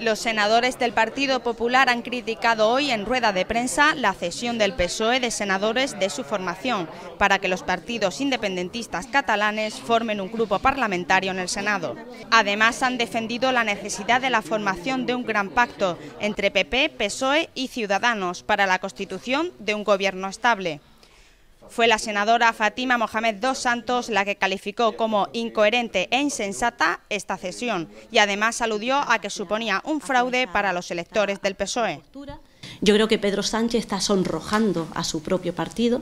Los senadores del Partido Popular han criticado hoy en rueda de prensa la cesión del PSOE de senadores de su formación para que los partidos independentistas catalanes formen un grupo parlamentario en el Senado. Además, han defendido la necesidad de la formación de un gran pacto entre PP, PSOE y Ciudadanos para la constitución de un gobierno estable. Fue la senadora Fatima Mohamed Dos Santos la que calificó como incoherente e insensata esta cesión y además aludió a que suponía un fraude para los electores del PSOE. Yo creo que Pedro Sánchez está sonrojando a su propio partido.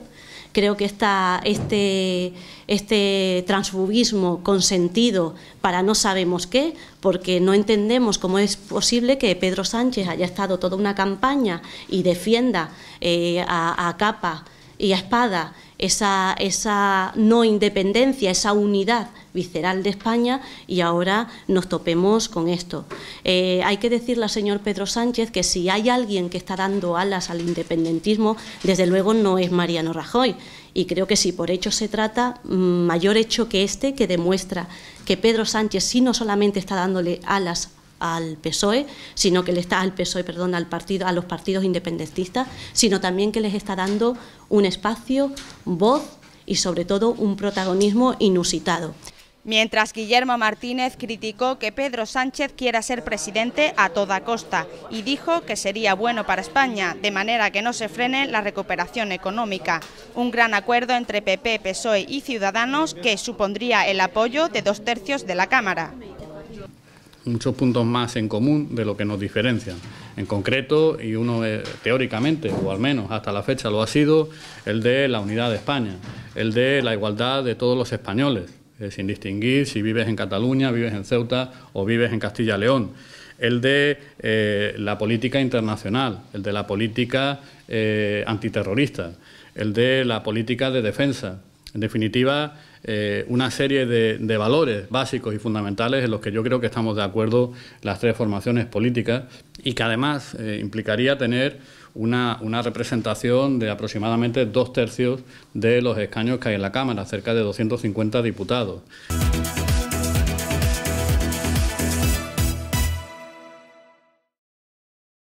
Creo que está este, este transfugismo consentido para no sabemos qué, porque no entendemos cómo es posible que Pedro Sánchez haya estado toda una campaña y defienda eh, a capa y a espada esa, esa no independencia, esa unidad visceral de España y ahora nos topemos con esto. Eh, hay que decirle al señor Pedro Sánchez que si hay alguien que está dando alas al independentismo, desde luego no es Mariano Rajoy. Y creo que si por hecho se trata, mm, mayor hecho que este que demuestra que Pedro Sánchez sí no solamente está dándole alas al PSOE, sino que le está al PSOE, perdón, al partido, a los partidos independentistas, sino también que les está dando un espacio, voz y sobre todo un protagonismo inusitado. Mientras Guillermo Martínez criticó que Pedro Sánchez quiera ser presidente a toda costa y dijo que sería bueno para España, de manera que no se frene la recuperación económica. Un gran acuerdo entre PP, PSOE y Ciudadanos que supondría el apoyo de dos tercios de la Cámara muchos puntos más en común de lo que nos diferencian. En concreto, y uno eh, teóricamente, o al menos hasta la fecha lo ha sido, el de la unidad de España, el de la igualdad de todos los españoles, sin distinguir si vives en Cataluña, vives en Ceuta o vives en Castilla León, el de eh, la política internacional, el de la política eh, antiterrorista, el de la política de defensa, en definitiva, eh, una serie de, valores básicos y fundamentales en los que yo creo que estamos de acuerdo las tres formaciones políticas y que además eh, implicaría tener una, una, representación de aproximadamente dos tercios de los escaños que hay en la Cámara, cerca de 250 diputados.